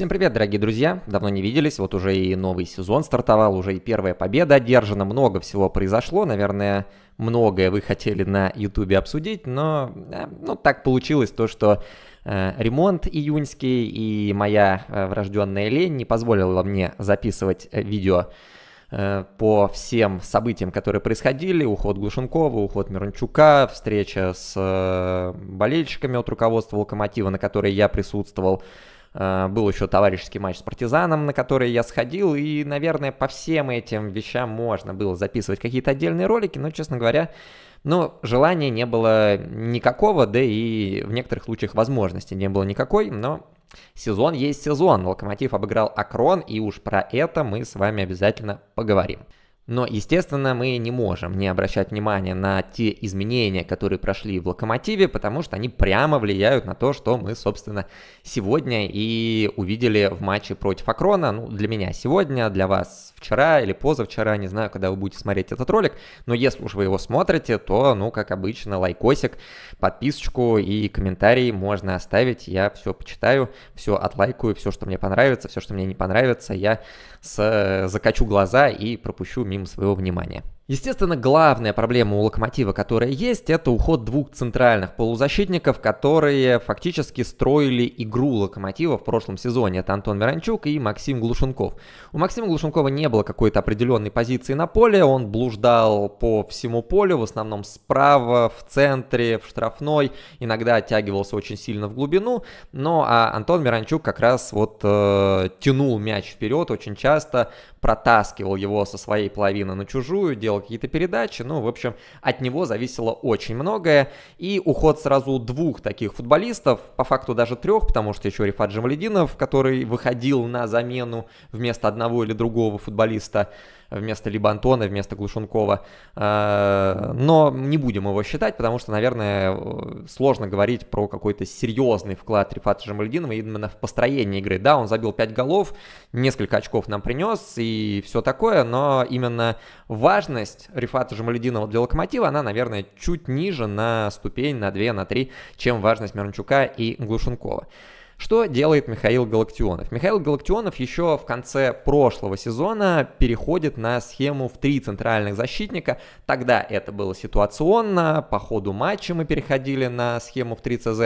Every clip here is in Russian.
Всем привет, дорогие друзья! Давно не виделись, вот уже и новый сезон стартовал, уже и первая победа одержана, много всего произошло, наверное, многое вы хотели на ютубе обсудить, но э, ну, так получилось то, что э, ремонт июньский и моя э, врожденная лень не позволила мне записывать э, видео э, по всем событиям, которые происходили. Уход Глушенкова, уход Мирончука, встреча с э, болельщиками от руководства Локомотива, на которой я присутствовал. Э, был еще товарищеский матч с партизаном, на который я сходил, и, наверное, по всем этим вещам можно было записывать какие-то отдельные ролики, но, честно говоря, ну желания не было никакого, да и в некоторых случаях возможности не было никакой, но сезон есть сезон. Локомотив обыграл Акрон, и уж про это мы с вами обязательно поговорим. Но, естественно, мы не можем не обращать внимания на те изменения, которые прошли в локомотиве, потому что они прямо влияют на то, что мы, собственно, сегодня и увидели в матче против Акрона. Ну, для меня сегодня, для вас вчера или позавчера, не знаю, когда вы будете смотреть этот ролик, но если уж вы его смотрите, то, ну, как обычно, лайкосик, подписочку и комментарий можно оставить, я все почитаю, все отлайкаю, все, что мне понравится, все, что мне не понравится, я с... закачу глаза и пропущу мимо им своего внимания. Естественно, главная проблема у локомотива, которая есть, это уход двух центральных полузащитников, которые фактически строили игру локомотива в прошлом сезоне. Это Антон Миранчук и Максим Глушенков. У Максима Глушенкова не было какой-то определенной позиции на поле, он блуждал по всему полю, в основном справа, в центре, в штрафной, иногда оттягивался очень сильно в глубину, но а Антон Миранчук как раз вот э, тянул мяч вперед очень часто, протаскивал его со своей половины на чужую, делал делал какие-то передачи. Ну, в общем, от него зависело очень многое. И уход сразу двух таких футболистов, по факту даже трех, потому что еще Рифат Джамалединов, который выходил на замену вместо одного или другого футболиста, вместо либо Антона, вместо Глушункова, э, Но не будем его считать, потому что, наверное, сложно говорить про какой-то серьезный вклад Рифата Жамальдинова именно в построение игры. Да, он забил 5 голов, несколько очков нам принес и все такое, но именно важность Рифата Жамалединова для Локомотива, она, наверное, чуть ниже на ступень, на 2, на 3, чем важность Мирончука и Глушункова. Что делает Михаил Галактионов? Михаил Галактионов еще в конце прошлого сезона переходит на схему в три центральных защитника. Тогда это было ситуационно, по ходу матча мы переходили на схему в 3 ЦЗ.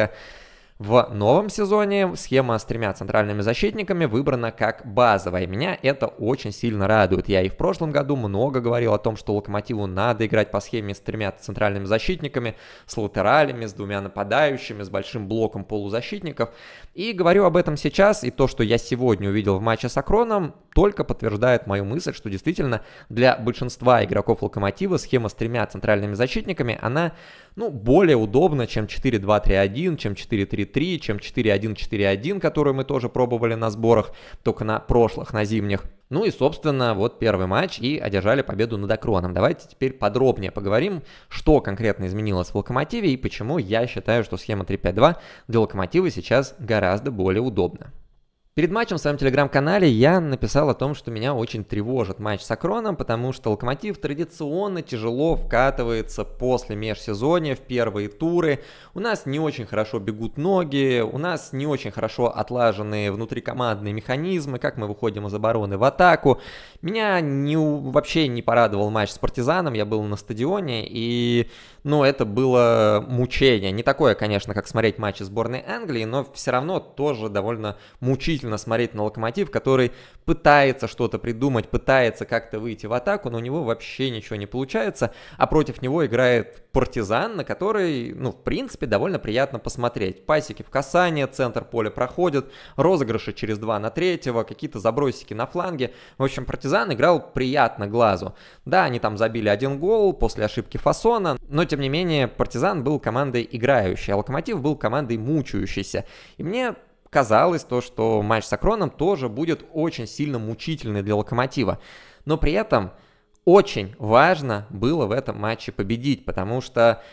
В новом сезоне схема с тремя центральными защитниками выбрана как базовая. Меня это очень сильно радует. Я и в прошлом году много говорил о том, что Локомотиву надо играть по схеме с тремя центральными защитниками, с латералями, с двумя нападающими, с большим блоком полузащитников. И говорю об этом сейчас, и то, что я сегодня увидел в матче с Акроном, только подтверждает мою мысль, что действительно для большинства игроков Локомотива схема с тремя центральными защитниками, она ну, более удобно, чем 4-2-3-1, чем 4-3-3, чем 4-1-4-1, которую мы тоже пробовали на сборах, только на прошлых, на зимних. Ну и, собственно, вот первый матч и одержали победу над Акроном. Давайте теперь подробнее поговорим, что конкретно изменилось в Локомотиве и почему я считаю, что схема 3-5-2 для Локомотива сейчас гораздо более удобна. Перед матчем в своем телеграм-канале я написал о том, что меня очень тревожит матч с Акроном, потому что Локомотив традиционно тяжело вкатывается после межсезонья в первые туры. У нас не очень хорошо бегут ноги, у нас не очень хорошо отлаженные внутрикомандные механизмы, как мы выходим из обороны в атаку. Меня не, вообще не порадовал матч с Партизаном, я был на стадионе, и ну, это было мучение. Не такое, конечно, как смотреть матчи сборной Англии, но все равно тоже довольно мучительно удивительно смотреть на Локомотив, который пытается что-то придумать, пытается как-то выйти в атаку, но у него вообще ничего не получается, а против него играет партизан, на который, ну, в принципе, довольно приятно посмотреть. Пасики в касание, центр поля проходит, розыгрыши через 2 на 3, какие-то забросики на фланге. В общем, партизан играл приятно глазу. Да, они там забили один гол после ошибки фасона, но, тем не менее, партизан был командой играющей, а Локомотив был командой мучающейся. И мне казалось то, что матч с Акроном тоже будет очень сильно мучительный для Локомотива. Но при этом очень важно было в этом матче победить, потому что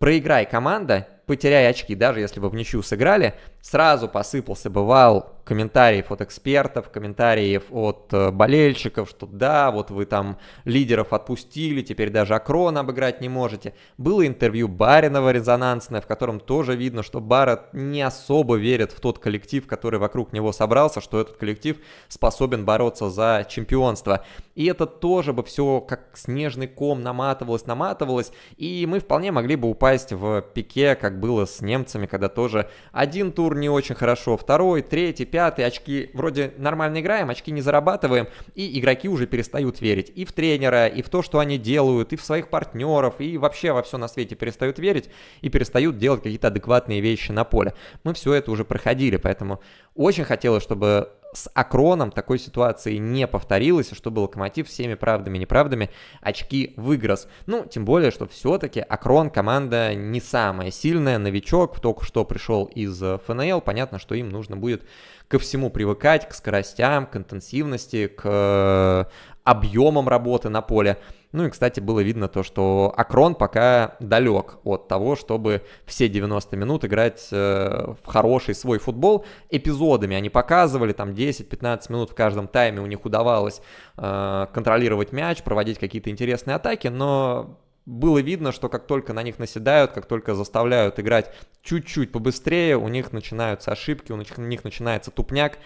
проиграй команда, потеряй очки, даже если бы в ничью сыграли, сразу посыпался бывал комментариев от экспертов, комментариев от э, болельщиков, что да, вот вы там лидеров отпустили, теперь даже Акрон обыграть не можете. Было интервью Баринова резонансное, в котором тоже видно, что Барретт не особо верит в тот коллектив, который вокруг него собрался, что этот коллектив способен бороться за чемпионство. И это тоже бы все как снежный ком наматывалось, наматывалось, и мы вполне могли бы упасть в пике, как было с немцами, когда тоже один тур не очень хорошо, второй, третий, пятый, пятый, очки вроде нормально играем, очки не зарабатываем, и игроки уже перестают верить и в тренера, и в то, что они делают, и в своих партнеров, и вообще во все на свете перестают верить и перестают делать какие-то адекватные вещи на поле. Мы все это уже проходили, поэтому очень хотелось, чтобы с Акроном такой ситуации не повторилось, чтобы Локомотив всеми правдами и неправдами очки выиграл. Ну, тем более, что все-таки Акрон команда не самая сильная, новичок, только что пришел из э, ФНЛ, понятно, что им нужно будет ко всему привыкать, к скоростям, к интенсивности, к э, объемам работы на поле. Ну и, кстати, было видно то, что Акрон пока далек от того, чтобы все 90 минут играть э, в хороший свой футбол. Эпизодами они показывали, там 10-15 минут в каждом тайме у них удавалось э, контролировать мяч, проводить какие-то интересные атаки, но было видно, что как только на них наседают, как только заставляют играть чуть-чуть побыстрее, у них начинаются ошибки, у них начинается тупняк,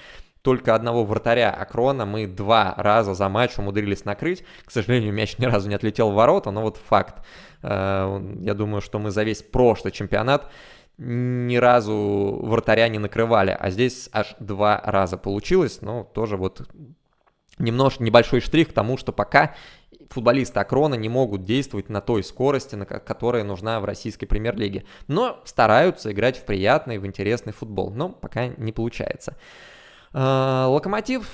только одного вратаря Акрона мы два раза за матч умудрились накрыть. К сожалению, мяч ни разу не отлетел в ворота, но вот факт. Э, я думаю, что мы за весь прошлый чемпионат ни разу вратаря не накрывали, а здесь аж два раза получилось, но ну, тоже вот немножко небольшой штрих к тому, что пока футболисты Акрона не могут действовать на той скорости, на которая нужна в российской премьер-лиге, но стараются играть в приятный, в интересный футбол, но пока не получается. Э, локомотив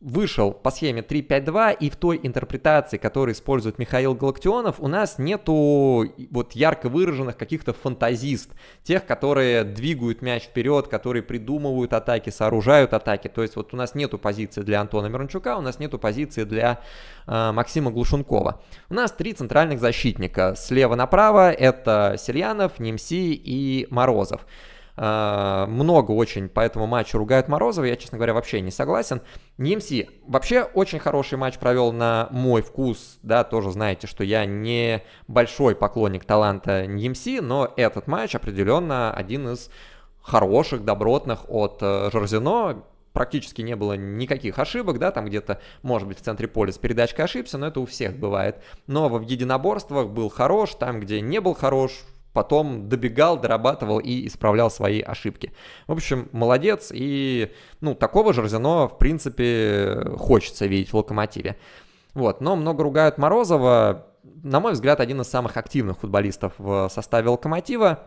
вышел по схеме 3-5-2, и в той интерпретации, которую использует Михаил Галактионов, у нас нету вот ярко выраженных каких-то фантазист, тех, которые двигают мяч вперед, которые придумывают атаки, сооружают атаки. То есть вот у нас нету позиции для Антона Мирончука, у нас нету позиции для э, Максима Глушункова. У нас три центральных защитника. Слева направо это Сельянов, Немси и Морозов. Э, много очень по этому матчу ругают Морозова, я, честно говоря, вообще не согласен. Немси эм вообще очень хороший матч провел на мой вкус, да, тоже знаете, что я не большой поклонник таланта Немси, эм но этот матч определенно один из хороших, добротных от э, Жорзино, практически не было никаких ошибок, да, там где-то, может быть, в центре поля с передачкой ошибся, но это у всех бывает. Но в единоборствах был хорош, там, где не был хорош, потом добегал, дорабатывал и исправлял свои ошибки. В общем, молодец, и ну, такого Жорзино, в принципе, хочется видеть в «Локомотиве». Вот, но много ругают Морозова, на мой взгляд, один из самых активных футболистов в составе «Локомотива»,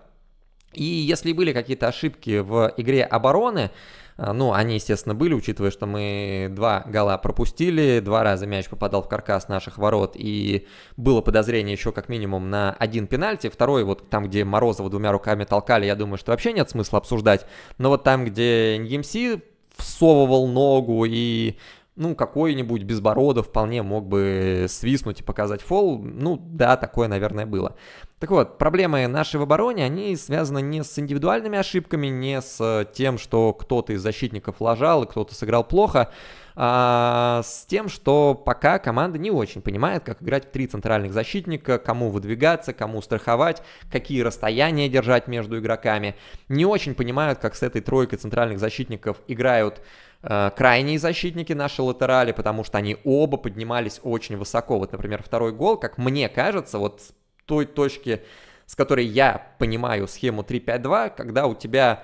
и если были какие-то ошибки в игре обороны, э, ну, они, естественно, были, учитывая, что мы два гола пропустили, два раза мяч попадал в каркас наших ворот, и было подозрение еще как минимум на один пенальти. Второй, вот там, где Морозова двумя руками толкали, я думаю, что вообще нет смысла обсуждать. Но вот там, где Ньемси всовывал ногу и ну, какой-нибудь безбородов вполне мог бы свистнуть и показать фол. Ну, да, такое, наверное, было. Так вот, проблемы нашей в обороне, они связаны не с индивидуальными ошибками, не с э, тем, что кто-то из защитников лажал и кто-то сыграл плохо, а с тем, что пока команда не очень понимает, как играть в три центральных защитника, кому выдвигаться, кому страховать, какие расстояния держать между игроками. Не очень понимают, как с этой тройкой центральных защитников играют э, крайние защитники наши латерали, потому что они оба поднимались очень высоко. Вот, например, второй гол, как мне кажется, вот той точке, с которой я понимаю схему 3-5-2, когда у тебя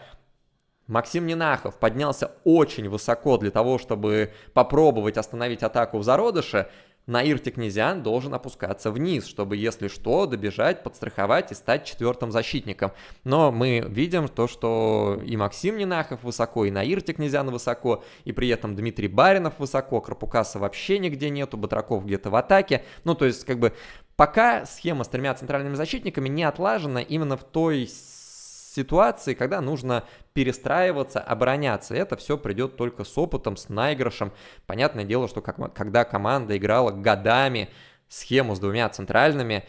Максим Нинахов поднялся очень высоко для того, чтобы попробовать остановить атаку в зародыше, Наир Текнезиан должен опускаться вниз, чтобы, если что, добежать, подстраховать и стать четвертым защитником. Но мы видим то, что и Максим Нинахов высоко, и Наир Текнезиан высоко, и при этом Дмитрий Баринов высоко, Крапукаса вообще нигде нету, Батраков где-то в атаке. Ну, то есть, как бы, Пока схема с тремя центральными защитниками не отлажена именно в той ситуации, когда нужно перестраиваться, обороняться. Это все придет только с опытом, с наигрышем. Понятное дело, что как, когда команда играла годами схему с двумя центральными,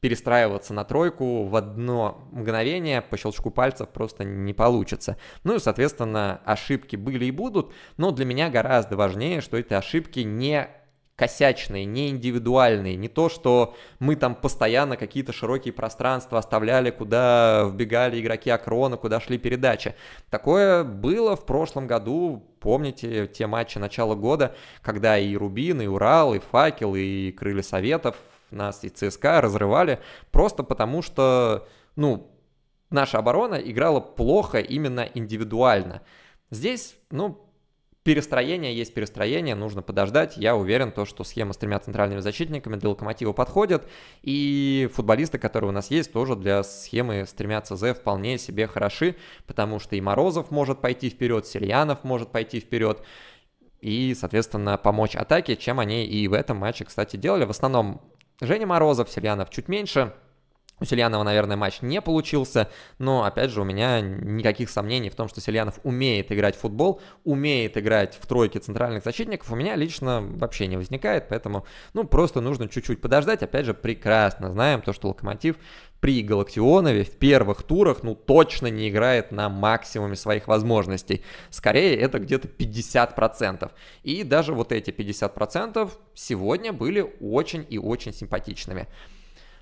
перестраиваться на тройку в одно мгновение по щелчку пальцев просто не получится. Ну и, соответственно, ошибки были и будут, но для меня гораздо важнее, что эти ошибки не косячные, не индивидуальные, не то, что мы там постоянно какие-то широкие пространства оставляли, куда вбегали игроки Акрона, куда шли передачи. Такое было в прошлом году, помните те матчи начала года, когда и Рубин, и Урал, и Факел, и Крылья Советов нас и ЦСКА разрывали, просто потому что, ну, наша оборона играла плохо именно индивидуально. Здесь, ну, перестроение есть перестроение, нужно подождать. Я уверен, то, что схема с тремя центральными защитниками для локомотива подходит. И футболисты, которые у нас есть, тоже для схемы с тремя ЦЗ вполне себе хороши, потому что и Морозов может пойти вперед, Сельянов может пойти вперед и, соответственно, помочь атаке, чем они и в этом матче, кстати, делали. В основном Женя Морозов, Сельянов чуть меньше – у Сельянова, наверное, матч не получился, но, опять же, у меня никаких сомнений в том, что Сельянов умеет играть в футбол, умеет играть в тройке центральных защитников, у меня лично вообще не возникает, поэтому, ну, просто нужно чуть-чуть подождать. Опять же, прекрасно знаем то, что Локомотив при Галактионове в первых турах, ну, точно не играет на максимуме своих возможностей. Скорее, это где-то 50%. И даже вот эти 50% сегодня были очень и очень симпатичными.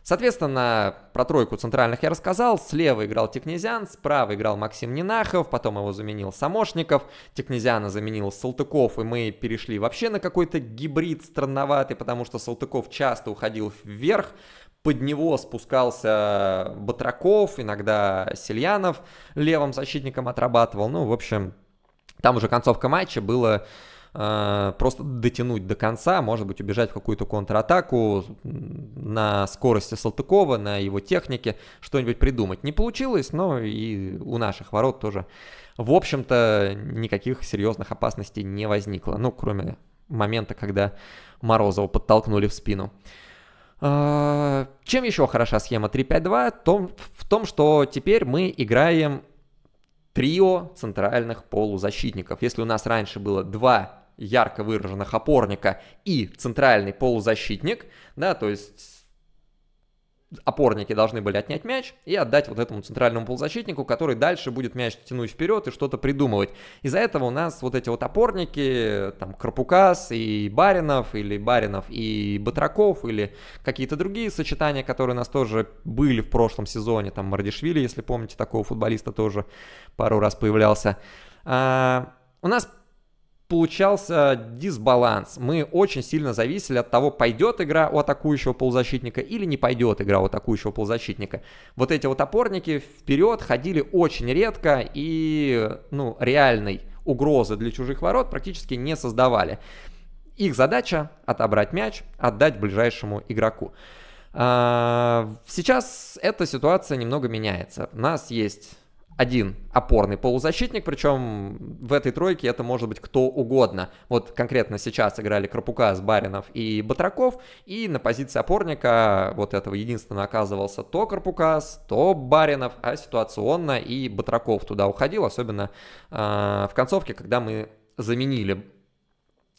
Соответственно, про тройку центральных я рассказал. Слева играл Текнезян, справа играл Максим Нинахов, потом его заменил Самошников, Текнезяна заменил Салтыков, и мы перешли вообще на какой-то гибрид странноватый, потому что Салтыков часто уходил вверх, под него спускался Батраков, иногда Сельянов левым защитником отрабатывал. Ну, в общем, там уже концовка матча было Э, просто дотянуть до конца, может быть, убежать в какую-то контратаку на скорости Салтыкова, на его технике, что-нибудь придумать. Не получилось, но и у наших ворот тоже, в общем-то, никаких серьезных опасностей не возникло, ну, кроме момента, когда Морозова подтолкнули в спину. Э, чем еще хороша схема 3-5-2? В том, что теперь мы играем трио центральных полузащитников. Если у нас раньше было два ярко выраженных опорника и центральный полузащитник, да, то есть опорники должны были отнять мяч и отдать вот этому центральному полузащитнику, который дальше будет мяч тянуть вперед и что-то придумывать. Из-за этого у нас вот эти вот опорники, там, Крапукас и Баринов, или Баринов и Батраков, или какие-то другие сочетания, которые у нас тоже были в прошлом сезоне, там, Мардишвили, если помните, такого футболиста тоже пару раз появлялся. А, у нас получался дисбаланс. Мы очень сильно зависели от того, пойдет игра у атакующего полузащитника или не пойдет игра у атакующего полузащитника. Вот эти вот опорники вперед ходили очень редко и, ну, реальной угрозы для чужих ворот практически не создавали. Их задача отобрать мяч, отдать ближайшему игроку. А, сейчас эта ситуация немного меняется. У нас есть один опорный полузащитник, причем в этой тройке это может быть кто угодно. Вот конкретно сейчас играли Крапука, Баринов и Батраков, и на позиции опорника вот этого единственно оказывался то Карпукас, то Баринов, а ситуационно и Батраков туда уходил, особенно э, в концовке, когда мы заменили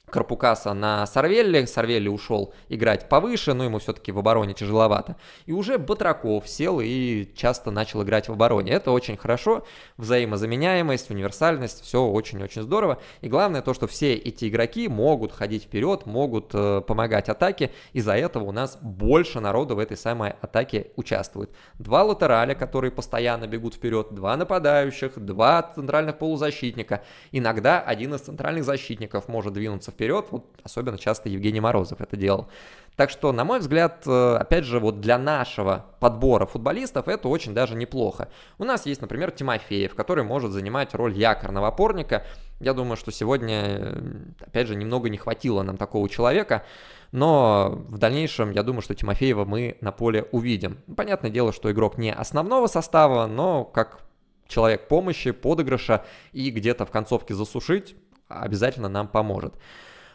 Карпукаса на Сарвелли. Сарвелли ушел играть повыше, но ему все-таки в обороне тяжеловато. И уже Батраков сел и часто начал играть в обороне. Это очень хорошо. Взаимозаменяемость, универсальность, все очень-очень здорово. И главное то, что все эти игроки могут ходить вперед, могут э, помогать атаке. Из-за этого у нас больше народу в этой самой атаке участвует. Два латераля, которые постоянно бегут вперед, два нападающих, два центральных полузащитника. Иногда один из центральных защитников может двинуться вперед. Вот особенно часто Евгений Морозов это делал. Так что, на мой взгляд, э, опять же, вот для нашего подбора футболистов это очень даже неплохо. У нас есть, например, Тимофеев, который может занимать роль якорного опорника. Я думаю, что сегодня, э, опять же, немного не хватило нам такого человека. Но в дальнейшем, я думаю, что Тимофеева мы на поле увидим. Ну, понятное дело, что игрок не основного состава, но как человек помощи, подыгрыша и где-то в концовке засушить, обязательно нам поможет.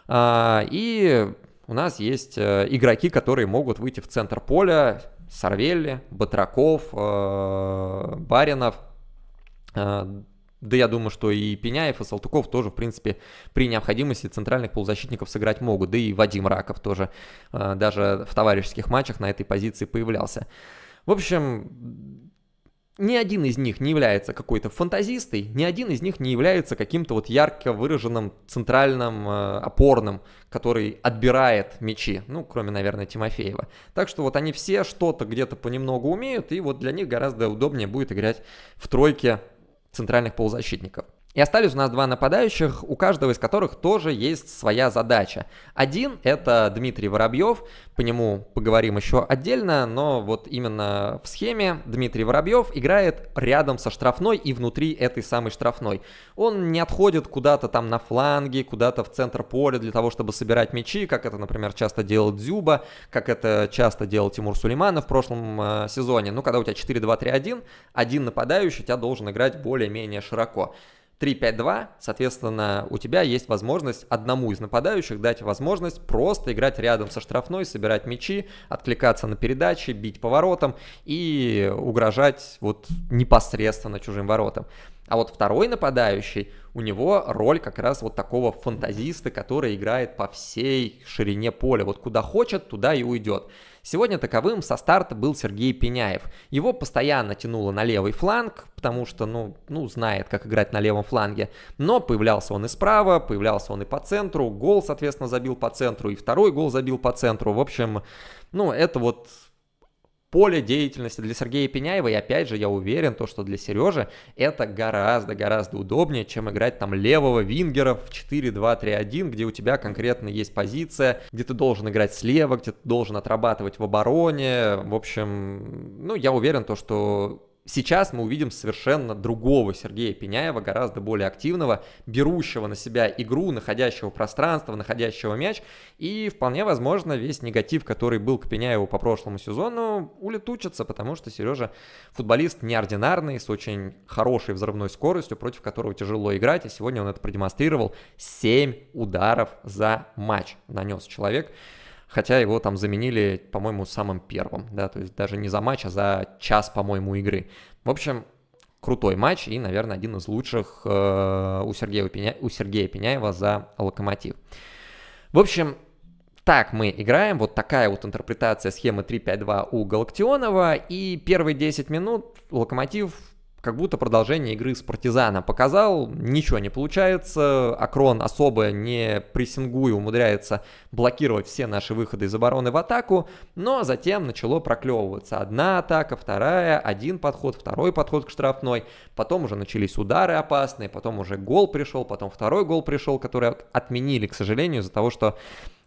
А, и у нас есть э, игроки, которые могут выйти в центр поля, Сарвелли, Батраков, э, Баринов, э, да я думаю, что и Пеняев, и Салтыков тоже, в принципе, при необходимости центральных полузащитников сыграть могут. Да и Вадим Раков тоже даже в товарищеских матчах на этой позиции появлялся. В общем, ни один из них не является какой-то фантазистой, ни один из них не является каким-то вот ярко выраженным центральным э, опорным, который отбирает мечи, ну, кроме, наверное, Тимофеева. Так что вот они все что-то где-то понемногу умеют, и вот для них гораздо удобнее будет играть в тройке центральных полузащитников. И остались у нас два нападающих, у каждого из которых тоже есть своя задача. Один — это Дмитрий Воробьев, по нему поговорим еще отдельно, но вот именно в схеме Дмитрий Воробьев играет рядом со штрафной и внутри этой самой штрафной. Он не отходит куда-то там на фланге, куда-то в центр поля для того, чтобы собирать мячи, как это, например, часто делал Дзюба, как это часто делал Тимур Сулейманов в прошлом э, сезоне. Ну, когда у тебя 4-2-3-1, один нападающий у тебя должен играть более-менее широко. 3-5-2, соответственно, у тебя есть возможность одному из нападающих дать возможность просто играть рядом со штрафной, собирать мячи, откликаться на передачи, бить поворотом и угрожать вот непосредственно чужим воротам. А вот второй нападающий, у него роль как раз вот такого фантазиста, который играет по всей ширине поля. Вот куда хочет, туда и уйдет. Сегодня таковым со старта был Сергей Пеняев. Его постоянно тянуло на левый фланг, потому что, ну, ну, знает, как играть на левом фланге. Но появлялся он и справа, появлялся он и по центру, гол, соответственно, забил по центру, и второй гол забил по центру. В общем, ну, это вот поле деятельности для Сергея Пеняева, и опять же, я уверен, то, что для Сережи это гораздо-гораздо удобнее, чем играть там левого вингера в 4-2-3-1, где у тебя конкретно есть позиция, где ты должен играть слева, где ты должен отрабатывать в обороне, в общем, ну, я уверен, то, что сейчас мы увидим совершенно другого Сергея Пеняева, гораздо более активного, берущего на себя игру, находящего пространство, находящего мяч. И вполне возможно, весь негатив, который был к Пеняеву по прошлому сезону, улетучится, потому что Сережа футболист неординарный, с очень хорошей взрывной скоростью, против которого тяжело играть. И сегодня он это продемонстрировал. 7 ударов за матч нанес человек хотя его там заменили, по-моему, самым первым, да, то есть даже не за матч, а за час, по-моему, игры. В общем, крутой матч и, наверное, один из лучших э, у, Сергея, Пеня... у Сергея Пеняева за «Локомотив». В общем, так мы играем, вот такая вот интерпретация схемы 3-5-2 у Галактионова, и первые 10 минут «Локомотив» как будто продолжение игры с партизана показал, ничего не получается, Акрон особо не прессингуя умудряется блокировать все наши выходы из обороны в атаку, но затем начало проклевываться. Одна атака, вторая, один подход, второй подход к штрафной, потом уже начались удары опасные, потом уже гол пришел, потом второй гол пришел, который отменили, к сожалению, из-за того, что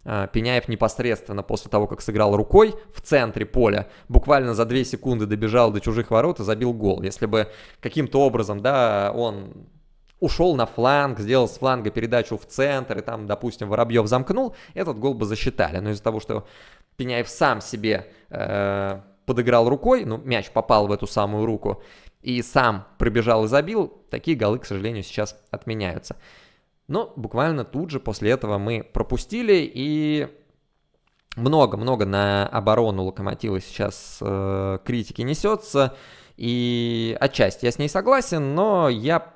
а, Пеняев непосредственно после того, как сыграл рукой в центре поля, буквально за 2 секунды добежал до чужих ворот и забил гол. Если бы каким-то образом, да, он ушел на фланг, сделал с фланга передачу в центр, и там, допустим, Воробьев замкнул, этот гол бы засчитали. Но из-за того, что Пеняев сам себе э, подыграл рукой, ну, мяч попал в эту самую руку, и сам пробежал и забил, такие голы, к сожалению, сейчас отменяются. Но ну, буквально тут же после этого мы пропустили, и много-много на оборону Локомотива сейчас э, критики несется. И отчасти я с ней согласен, но я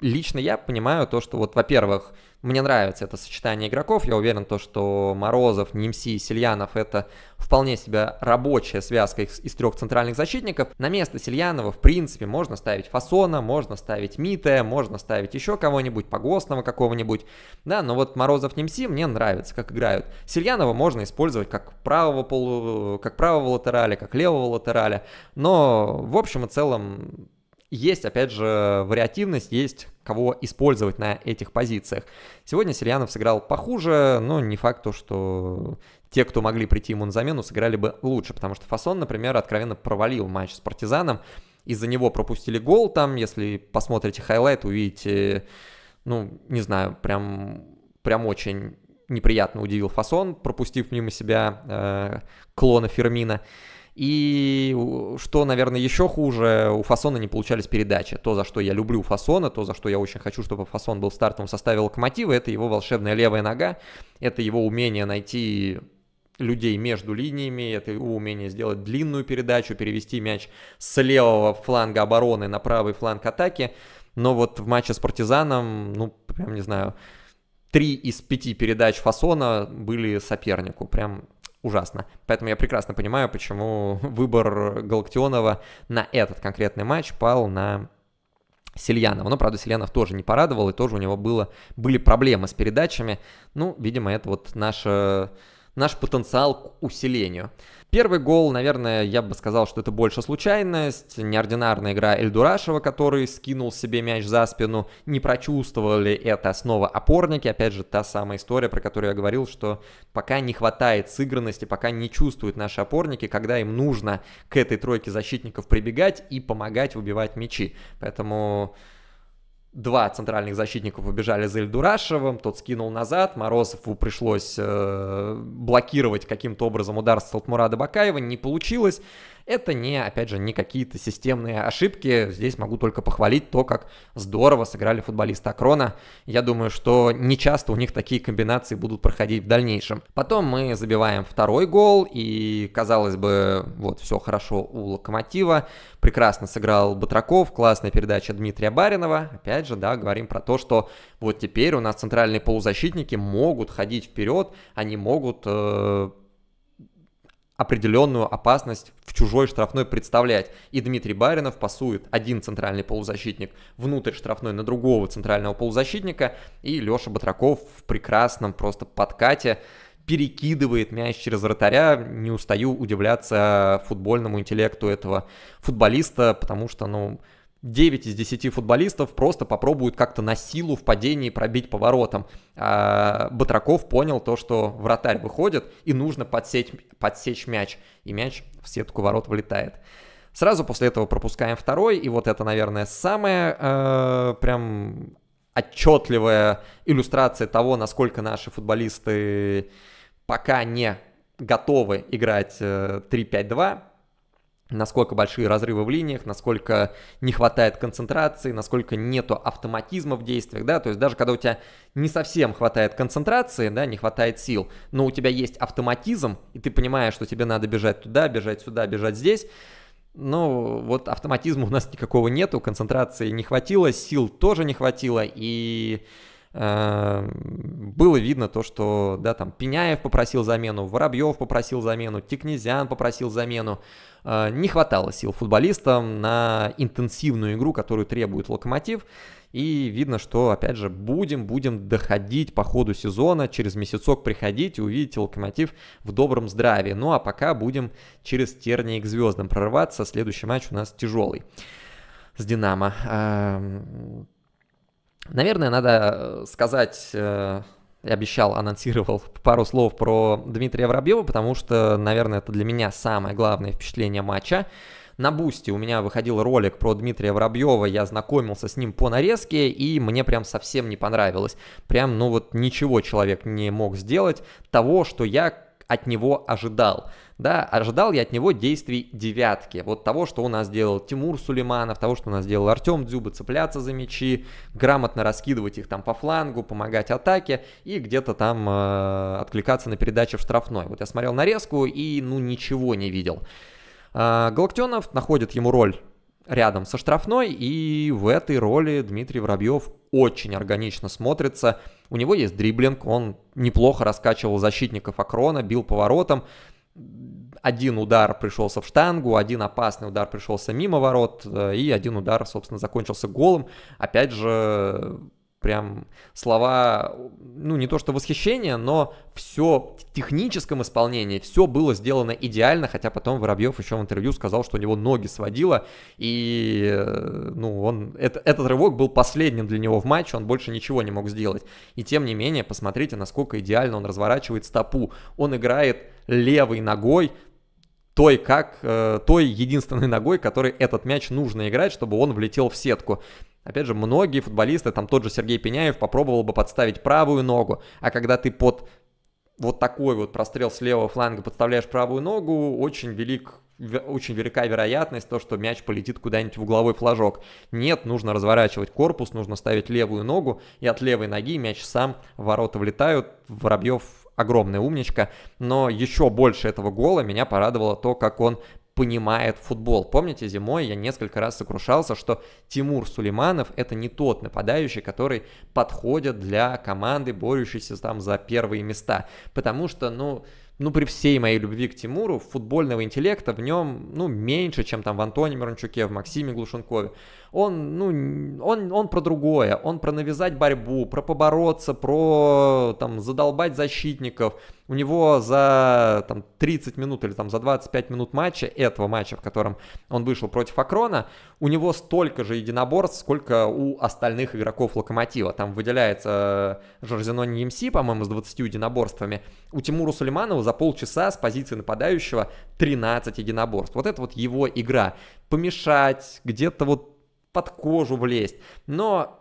лично я понимаю то, что вот, во-первых, мне нравится это сочетание игроков. Я уверен, то, что Морозов, Немси и Сельянов – это вполне себе рабочая связка из, из трех центральных защитников. На место Сильянова в принципе, можно ставить Фасона, можно ставить Мите, можно ставить еще кого-нибудь, Погостного какого-нибудь. Да, но вот Морозов, Немси мне нравится, как играют. Сильянова можно использовать как правого, полу, как правого латераля, как левого латераля. Но, в общем и целом, есть, опять же, вариативность, есть кого использовать на этих позициях. Сегодня Сельянов сыграл похуже, но не факт то, что те, кто могли прийти ему на замену, сыграли бы лучше, потому что Фасон, например, откровенно провалил матч с Партизаном, из-за него пропустили гол там, если посмотрите хайлайт, увидите, ну, не знаю, прям, прям очень неприятно удивил Фасон, пропустив мимо себя э, клона Фермина. И что, наверное, еще хуже, у Фасона не получались передачи. То, за что я люблю Фасона, то, за что я очень хочу, чтобы Фасон был в стартовом составе Локомотива, это его волшебная левая нога, это его умение найти людей между линиями, это его умение сделать длинную передачу, перевести мяч с левого фланга обороны на правый фланг атаки. Но вот в матче с Партизаном, ну, прям не знаю, три из пяти передач Фасона были сопернику. Прям ужасно. Поэтому я прекрасно понимаю, почему выбор Галактионова на этот конкретный матч пал на Сельянова. Но, правда, Сельянов тоже не порадовал, и тоже у него было, были проблемы с передачами. Ну, видимо, это вот наша, наш потенциал к усилению. Первый гол, наверное, я бы сказал, что это больше случайность, неординарная игра Эльдурашева, который скинул себе мяч за спину, не прочувствовали это снова опорники, опять же, та самая история, про которую я говорил, что пока не хватает сыгранности, пока не чувствуют наши опорники, когда им нужно к этой тройке защитников прибегать и помогать выбивать мячи, поэтому два центральных защитника побежали за Эльдурашевым, тот скинул назад, Морозову пришлось э, блокировать каким-то образом удар Салтмурада Бакаева, не получилось. Это не, опять же, не какие-то системные ошибки. Здесь могу только похвалить то, как здорово сыграли футболисты Акрона. Я думаю, что не часто у них такие комбинации будут проходить в дальнейшем. Потом мы забиваем второй гол, и, казалось бы, вот, все хорошо у Локомотива. Прекрасно сыграл Батраков, классная передача Дмитрия Баринова. Опять же, да, говорим про то, что вот теперь у нас центральные полузащитники могут ходить вперед, они могут э, определенную опасность в чужой штрафной представлять. И Дмитрий Баринов пасует один центральный полузащитник внутрь штрафной на другого центрального полузащитника, и Леша Батраков в прекрасном просто подкате перекидывает мяч через вратаря. Не устаю удивляться футбольному интеллекту этого футболиста, потому что, ну, 9 из 10 футболистов просто попробуют как-то на силу в падении пробить поворотом. А Батраков понял то, что вратарь выходит и нужно подсечь, подсечь мяч. И мяч в сетку ворот влетает. Сразу после этого пропускаем второй, и вот это, наверное, самая э, прям отчетливая иллюстрация того, насколько наши футболисты пока не готовы играть э, 3 5 насколько большие разрывы в линиях, насколько не хватает концентрации, насколько нету автоматизма в действиях, да, то есть даже когда у тебя не совсем хватает концентрации, да, не хватает сил, но у тебя есть автоматизм, и ты понимаешь, что тебе надо бежать туда, бежать сюда, бежать здесь, ну, вот автоматизма у нас никакого нету, концентрации не хватило, сил тоже не хватило, и Э, было видно то, что, да, там, Пеняев попросил замену, Воробьев попросил замену, Тикнезян попросил замену. Э, не хватало сил футболистам на интенсивную игру, которую требует «Локомотив». И видно, что, опять же, будем, будем доходить по ходу сезона, через месяцок приходить и увидеть локомотив в добром здравии. Ну а пока будем через тернии к звездам прорываться. Следующий матч у нас тяжелый с «Динамо». Эм, Наверное, надо э, сказать, э, я обещал, анонсировал пару слов про Дмитрия Воробьева, потому что, наверное, это для меня самое главное впечатление матча. На Бусти у меня выходил ролик про Дмитрия Воробьева, я знакомился с ним по нарезке, и мне прям совсем не понравилось. Прям, ну вот, ничего человек не мог сделать того, что я от него ожидал. Да, ожидал я от него действий девятки. Вот того, что у нас делал Тимур Сулейманов, того, что у нас делал Артем Дзюба, цепляться за мячи, грамотно раскидывать их там по флангу, помогать атаке и где-то там э, откликаться на передачи в штрафной. Вот я смотрел нарезку и, ну, ничего не видел. Э, а, Галактионов находит ему роль рядом со штрафной, и в этой роли Дмитрий Воробьев очень органично смотрится – у него есть дриблинг, он неплохо раскачивал защитников Акрона, бил поворотом. Один удар пришелся в штангу, один опасный удар пришелся мимо ворот, э, и один удар, собственно, закончился голом. Опять же, прям слова, ну не то что восхищение, но все в техническом исполнении, все было сделано идеально, хотя потом Воробьев еще в интервью сказал, что у него ноги сводило, и э, ну он, это, этот рывок был последним для него в матче, он больше ничего не мог сделать. И тем не менее, посмотрите, насколько идеально он разворачивает стопу, он играет левой ногой, той, как, э, той единственной ногой, которой этот мяч нужно играть, чтобы он влетел в сетку. Опять же, многие футболисты, там тот же Сергей Пеняев попробовал бы подставить правую ногу, а когда ты под вот такой вот прострел с левого фланга подставляешь правую ногу, очень велик очень велика вероятность то, что мяч полетит куда-нибудь в угловой флажок. Нет, нужно разворачивать корпус, нужно ставить левую ногу, и от левой ноги мяч сам в ворота влетают. Воробьев огромная умничка, но еще больше этого гола меня порадовало то, как он понимает футбол. Помните, зимой я несколько раз сокрушался, что Тимур Сулейманов это не тот нападающий, который подходит для команды, борющейся там за первые места. Потому что, ну, ну, при всей моей любви к Тимуру, футбольного интеллекта в нем, ну, меньше, чем там в Антоне Мирончуке, в Максиме Глушенкове он, ну, он, он про другое, он про навязать борьбу, про побороться, про там задолбать защитников. У него за там, 30 минут или там, за 25 минут матча, этого матча, в котором он вышел против Акрона, у него столько же единоборств, сколько у остальных игроков Локомотива. Там выделяется э, Жорзино Нимси, по-моему, с 20 единоборствами. У Тимура Сулейманова за полчаса с позиции нападающего 13 единоборств. Вот это вот его игра. Помешать, где-то вот под кожу влезть. Но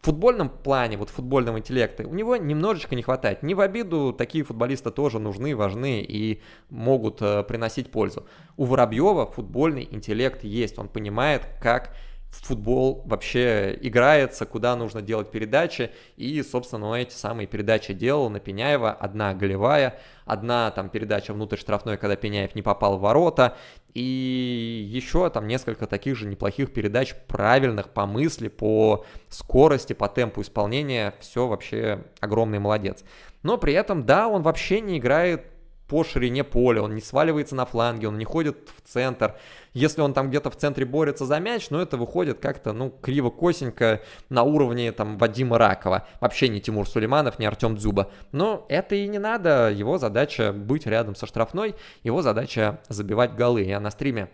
в футбольном плане, вот футбольного интеллекта, у него немножечко не хватает. Не в обиду, такие футболисты тоже нужны, важны и могут э, приносить пользу. У Воробьева футбольный интеллект есть, он понимает, как в футбол вообще играется, куда нужно делать передачи. И, собственно, он эти самые передачи делал на Пеняева. Одна голевая, одна там передача внутрь штрафной, когда Пеняев не попал в ворота. И еще там несколько таких же неплохих передач, правильных по мысли, по скорости, по темпу исполнения. Все вообще огромный молодец. Но при этом, да, он вообще не играет по ширине поля, он не сваливается на фланге, он не ходит в центр. Если он там где-то в центре борется за мяч, ну это выходит как-то, ну, криво-косенько на уровне там Вадима Ракова. Вообще не Тимур Сулейманов, не Артем Дзюба. Но это и не надо, его задача быть рядом со штрафной, его задача забивать голы. Я на стриме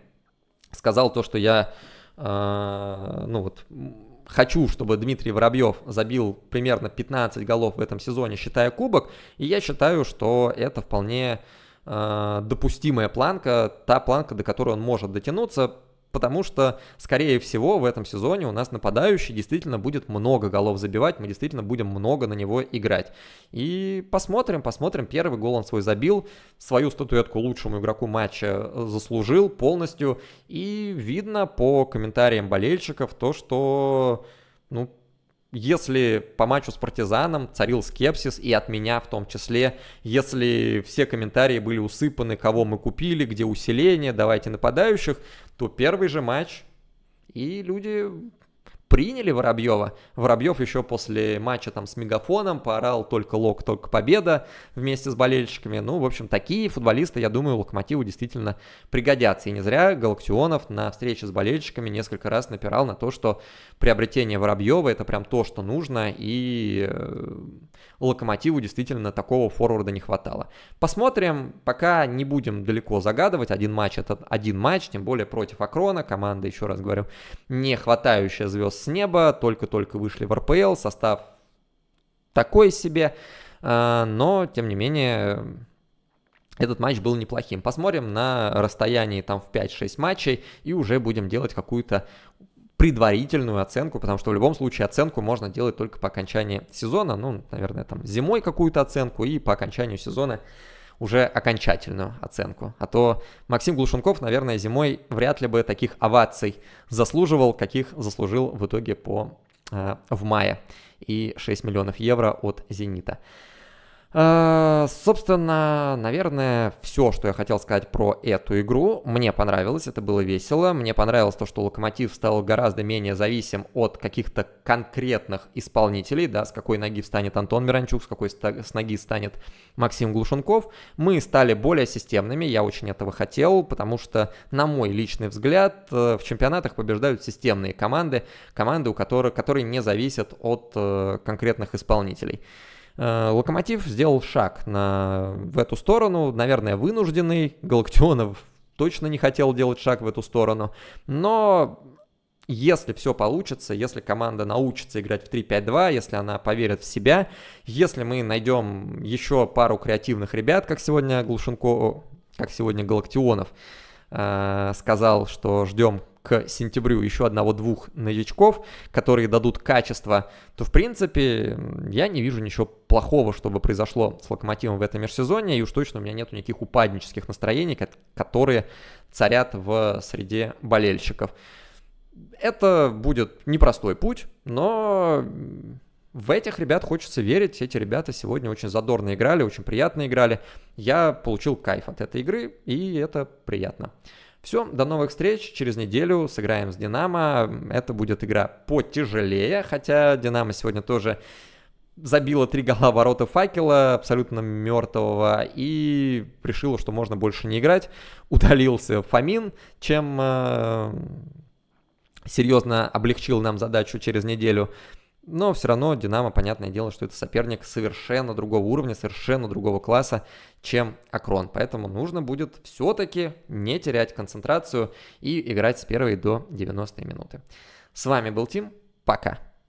сказал то, что я, э, ну вот, хочу, чтобы Дмитрий Воробьев забил примерно 15 голов в этом сезоне, считая кубок, и я считаю, что это вполне э, допустимая планка, та планка, до которой он может дотянуться потому что, скорее всего, в этом сезоне у нас нападающий действительно будет много голов забивать, мы действительно будем много на него играть. И посмотрим, посмотрим. Первый гол он свой забил, свою статуэтку лучшему игроку матча э, заслужил полностью. И видно по комментариям болельщиков то, что, ну, если по матчу с партизаном царил скепсис, и от меня в том числе, если все комментарии были усыпаны, кого мы купили, где усиление, давайте нападающих, то первый же матч, и люди приняли Воробьева. Воробьев еще после матча там с Мегафоном поорал только лок, только победа вместе с болельщиками. Ну, в общем, такие футболисты, я думаю, Локомотиву действительно пригодятся. И не зря Галактионов на встрече с болельщиками несколько раз напирал на то, что приобретение Воробьева это прям то, что нужно, и э, Локомотиву действительно такого форварда не хватало. Посмотрим, пока не будем далеко загадывать. Один матч это один матч, тем более против Акрона, команда, еще раз говорю, не хватающая звезд с неба, только-только вышли в РПЛ, состав такой себе, а, но, тем не менее, этот матч был неплохим. Посмотрим на расстоянии там в 5-6 матчей и уже будем делать какую-то предварительную оценку, потому что в любом случае оценку можно делать только по окончании сезона, ну, наверное, там зимой какую-то оценку и по окончанию сезона уже окончательную оценку. А то Максим Глушенков, наверное, зимой вряд ли бы таких оваций заслуживал, каких заслужил в итоге по, э, в мае и 6 миллионов евро от «Зенита». Э, собственно, наверное, все, что я хотел сказать про эту игру. Мне понравилось, это было весело. Мне понравилось то, что Локомотив стал гораздо менее зависим от каких-то конкретных исполнителей, да, с какой ноги встанет Антон Миранчук, с какой с ноги станет Максим Глушенков. Мы стали более системными, я очень этого хотел, потому что, на мой личный взгляд, э, в чемпионатах побеждают системные команды, команды, у которых, которые не зависят от э, конкретных исполнителей. Э, локомотив сделал шаг на, в эту сторону, наверное, вынужденный. Галактионов точно не хотел делать шаг в эту сторону. Но если все получится, если команда научится играть в 3-5-2, если она поверит в себя, если мы найдем еще пару креативных ребят, как сегодня Глушенко, как сегодня Галактионов э, сказал, что ждем к сентябрю еще одного-двух новичков, которые дадут качество, то, в принципе, я не вижу ничего плохого, чтобы произошло с Локомотивом в этом межсезонье, и уж точно у меня нет никаких упаднических настроений, которые царят в среде болельщиков. Это будет непростой путь, но в этих ребят хочется верить. Эти ребята сегодня очень задорно играли, очень приятно играли. Я получил кайф от этой игры, и это приятно. Все, до новых встреч. Через неделю сыграем с Динамо. Это будет игра потяжелее, хотя Динамо сегодня тоже забила три гола ворота факела, абсолютно мертвого, и решила, что можно больше не играть. Удалился Фомин, чем э, серьезно облегчил нам задачу через неделю. Но все равно Динамо, понятное дело, что это соперник совершенно другого уровня, совершенно другого класса, чем Акрон. Поэтому нужно будет все-таки не терять концентрацию и играть с первой до 90 минуты. С вами был Тим. Пока.